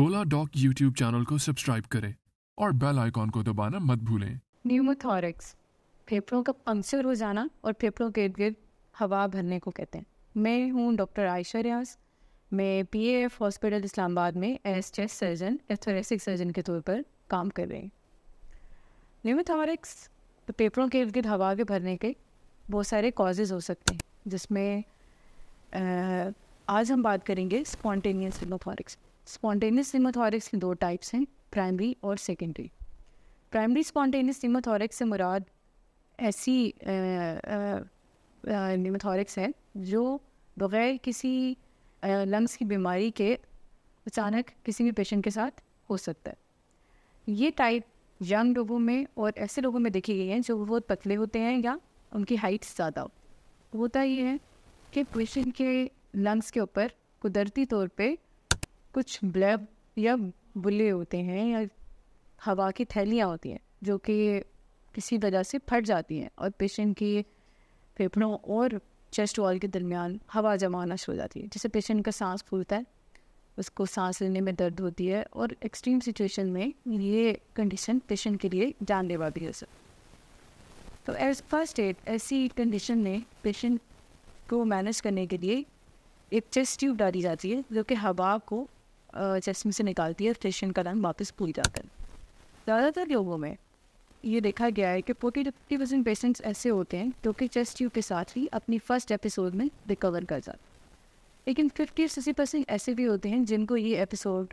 ओला Oladoc YouTube channel को subscribe करें और बेल आइकॉन को दबाना मत भूलें न्यूमोथोरिक्स फेफड़ों का पंक्चर हो जाना और फेफड़ों के इर्द गिर्द हवा भरने को कहते हैं मैं हूं डॉक्टर आयशा रियाज मैं पी एफ हॉस्पिटल इस्लामाबाद में as chest surgeon a thoracic surgeon के तौर पर काम कर रही हूँ न्यूमोथोरिक्स फेफड़ों के इर्द गिर्द हवा के भरने के बहुत सारे कॉजेज़ हो सकते हैं जिसमें आज हम बात करेंगे स्पॉन्टेनियस न्यूमोथोरिक्स स्पॉन्टेनियस सीमोथोरिक्स के दो टाइप्स हैं प्राइमरी और सेकेंडरी प्राइमरी स्पॉन्टेनियस सीमोथोरिक्स से मुराद ऐसी निमोथॉरिक्स हैं जो बगैर किसी लंग्स की बीमारी के अचानक किसी भी पेशेंट के साथ हो सकता है ये टाइप यंग लोगों में और ऐसे लोगों में देखी गई हैं जो बहुत पतले होते हैं या उनकी हाइट ज़्यादा होता ये है कि पेशेंट के लंग्स के ऊपर कुदरती तौर पे कुछ ब्लब या बुले होते हैं या हवा की थैलियाँ होती हैं जो कि किसी वजह से फट जाती हैं और पेशेंट की फेफड़ों और चेस्ट वॉल के दरमियान हवा जमा होना शुरू हो जाती है जिससे पेशेंट का सांस फूलता है उसको सांस लेने में दर्द होती है और एक्सट्रीम सिचुएशन में ये कंडीशन पेशेंट के लिए जानलेवा भी हो सकती तो एज फर्स्ट एड ऐसी कंडीशन में पेशेंट को मैनेज करने के लिए एक चेस्ट ट्यूब डाली जाती है जो कि हवा को चेस्ट में से निकालती है स्टेशन का रंग वापस भूल जाकर ज़्यादातर लोगों में ये देखा गया है कि forty to fifty percent patients ऐसे होते हैं जो कि चेस्ट ट्यूब के साथ ही अपनी फर्स्ट एपिसोड में रिकवर कर जाते लेकिन फिफ्टी सिक्सटी परसेंट ऐसे भी होते हैं जिनको ये एपिसोड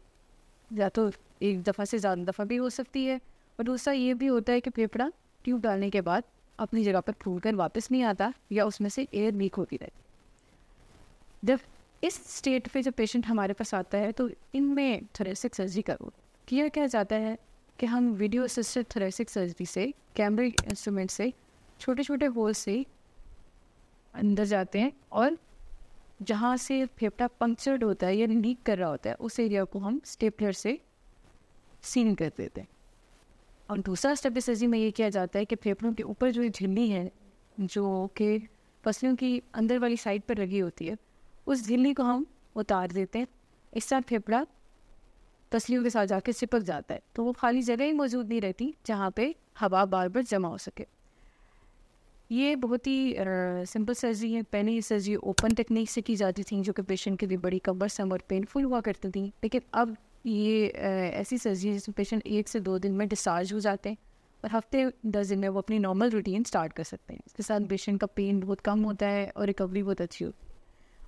या तो एक दफ़ा से ज़्यादा दफ़ा भी हो सकती है और दूसरा ये भी होता है कि फेफड़ा ट्यूब डालने के बाद अपनी जगह पर फूल कर वापस नहीं आता या उसमें से एयर लीक होती रहती जब इस स्टेट पे जब पेशेंट हमारे पास आता है तो इनमें थोरेसिक सर्जरी करो किया क्या जाता है कि हम वीडियो असिस्टेड थोरेसिक सर्जरी से कैमरे इंस्ट्रूमेंट से छोटे छोटे होल से अंदर जाते हैं और जहाँ से फेफड़ा पंक्चर्ड होता है या लीक कर रहा होता है उस एरिया को हम स्टेपलर से सीन कर देते हैं और दूसरा स्टेप सर्जरी में ये किया जाता है कि फेफड़ों के ऊपर जो झिल्ली है जो कि फसलियों की अंदर वाली साइड पर लगी होती है उस झिल्ली को हम उतार देते हैं इस तरह फेफड़ा तस्लियों के साथ जाके चिपक जाता है तो वो खाली जगह ही मौजूद नहीं रहती जहाँ पे हवा बार बार जमा हो सके ये बहुत ही सिंपल सर्जरी है पहले ये सर्जरी ओपन टेक्निक से की जाती थी जो कि पेशेंट के लिए बड़ी सम और पेनफुल हुआ करती थी लेकिन अब ये आ, ऐसी सर्जरी जिसमें पेशेंट एक से दो दिन में डिस्चार्ज हो जाते हैं और हफ्ते दस दिन में वो अपनी नॉर्मल रूटीन स्टार्ट कर सकते हैं इसके साथ पेशेंट का पेन बहुत कम होता है और रिकवरी बहुत अच्छी होती है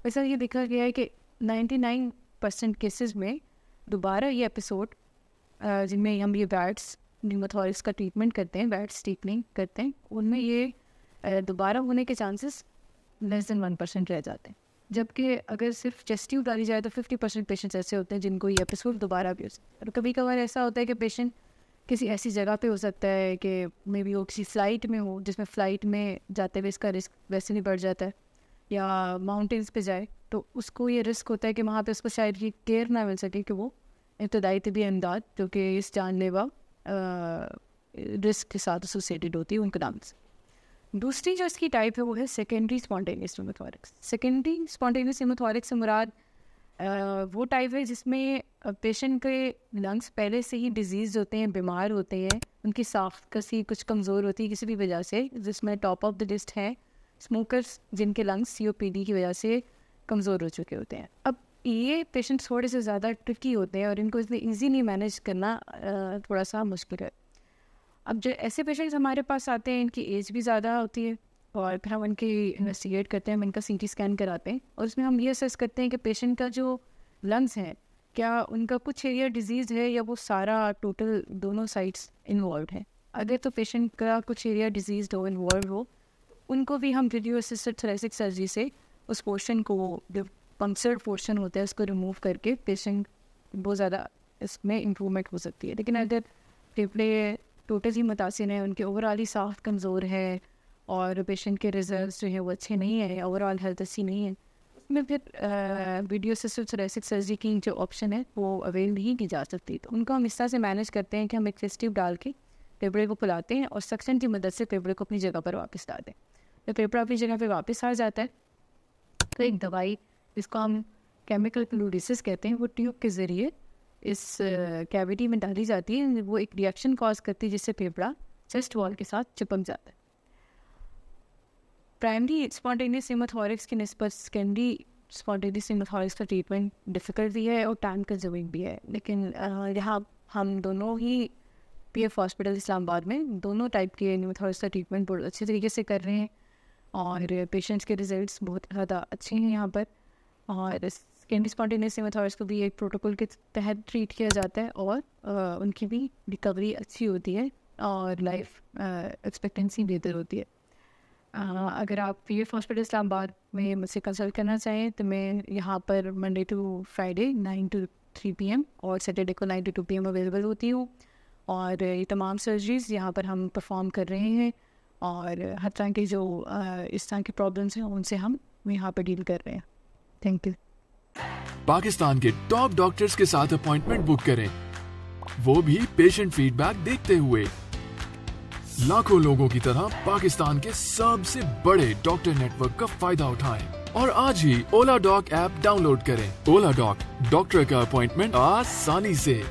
वैसा ये देखा गया है कि 99 परसेंट केसेस में दोबारा ये एपिसोड जिनमें हम ये वैट्स न्यूमोथोरिक्स का ट्रीटमेंट करते हैं वैट्स ट्रीटमेंट करते हैं उनमें ये दोबारा होने के chances less than one percent रह जाते हैं जबकि अगर सिर्फ चेस्ट ट्यूब डाली जाए तो फिफ्टी परसेंट पेशेंट्स ऐसे होते हैं जिनको ये एपिसोड दोबारा भी हो सकता है और कभी कभार ऐसा होता है कि पेशेंट किसी ऐसी जगह पे हो सकता है कि मे बी वो किसी फ़्लाइट में हो जिसमें फ़्लाइट में जाते हुए इसका रिस्क वैसे नहीं बढ़ जाता है या माउंटेन्स पे जाए तो उसको ये रिस्क होता है कि वहाँ पे उसको शायद ये केयर ना मिल सके कि वो इब्तदाई तबी अमदाद जो कि इस जानलेवा रिस्क के साथ एसोसिएटेड होती है उनके नाम से दूसरी जो इसकी टाइप है वो है secondary spontaneous pneumothorax secondary spontaneous pneumothorax से मुराद वो टाइप है जिसमें पेशेंट के लंग्स पहले से ही डिजीज़ होते हैं बीमार होते हैं उनकी साफ कसी कुछ कमज़ोर होती है किसी भी वजह से जिसमें टॉप ऑफ द लिस्ट है स्मोकर्स जिनके लंग्स सीओपीडी की वजह से कमज़ोर हो चुके होते हैं अब ये पेशेंट्स थोड़े से ज़्यादा ट्रिकी होते हैं और इनको इतने ईजीली मैनेज करना थोड़ा सा मुश्किल है अब जो ऐसे पेशेंट्स हमारे पास आते हैं इनकी एज भी ज़्यादा होती है और फिर हम इनकी इन्वेस्टिगेट करते हैं हम इनका सी स्कैन कराते हैं और उसमें हम ये असेस करते हैं कि पेशेंट का जो लंग्स हैं क्या उनका कुछ एरिया डिजीज़ है या वो सारा टोटल दोनों साइड्स इन्वॉल्व हैं अगर तो पेशेंट का कुछ एरिया डिजीज हो इन्वॉल्व हो उनको भी हम वीडियो असिस्टेड थ्रेसिक सर्जरी से उस पोर्शन को जो पंक्चर पोर्शन होता है उसको रिमूव करके पेशेंट बहुत ज़्यादा इसमें इम्प्रूवमेंट हो सकती है लेकिन हम्म। अगर फेफड़े टोटल ही मुतासर हैं उनके ओवरऑल ही साफ कमज़ोर है और पेशेंट के रिजल्ट जो हैं वो अच्छे नहीं है ओवरऑल हेल्थ अच्छी नहीं है उसमें फिर वीडियो सिस्टम थ्रेसिक सर्जरी की जो ऑप्शन है वो अवेल नहीं की जा सकती तो उनको हम इस तरह से मैनेज करते हैं कि हम एक फेस्टिव डाल के फेफड़े को फुलाते हैं और सक्शन की मदद से फेफड़े को अपनी जगह पर वापस डालते दें जब पेपर अपनी जगह पे वापस आ जाता है तो एक दवाई जिसको हम केमिकल फ्लूडिसिस कहते हैं वो ट्यूब के ज़रिए इस कैविटी में डाली जाती है वो एक रिएक्शन कॉज करती है जिससे फेफड़ा चेस्ट वॉल के साथ चिपक जाता है प्राइमरी स्पॉन्टेनियस हिमोथोरिक्स की नस्बत सेकेंडरी स्पॉन्टेनियस हिमोथोरिक्स का ट्रीटमेंट डिफ़िकल्ट भी है और टाइम कंज्यूमिंग भी है लेकिन यहाँ हम दोनों ही एफ हॉस्पिटल इस्लामाबाद में दोनों टाइप के हिमोथोरिक्स का ट्रीटमेंट बहुत अच्छे तरीके से कर रहे हैं और पेशेंट्स के रिजल्ट्स बहुत ज़्यादा अच्छे हैं यहाँ पर और स्किन स्पॉन्टेनियस हेमाथॉरिस को भी एक प्रोटोकॉल के तहत ट्रीट किया जाता है और आ, उनकी भी रिकवरी अच्छी होती है और लाइफ एक्सपेक्टेंसी बेहतर होती है आ, अगर आप पी एफ हॉस्पिटल इस्लामाबाद में मुझसे कंसल्ट करना चाहें तो मैं यहाँ पर Monday to Friday nine to three P M और सैटरडे को nine to two P M available होती हूँ और ये तमाम सर्जरीज़ यहाँ पर हम परफॉर्म कर रहे हैं और हर तरह के जो इस तरह की प्रॉब्लम्स हैं उनसे हम यहाँ पर डील कर रहे हैं थैंक यू पाकिस्तान के टॉप डॉक्टर्स के साथ अपॉइंटमेंट बुक करें वो भी पेशेंट फीडबैक देखते हुए लाखों लोगों की तरह पाकिस्तान के सबसे बड़े डॉक्टर नेटवर्क का फायदा उठाएं और आज ही ओला डॉक ऐप डाउनलोड करें ओला डॉक डॉक्टर का अपॉइंटमेंट आसानी से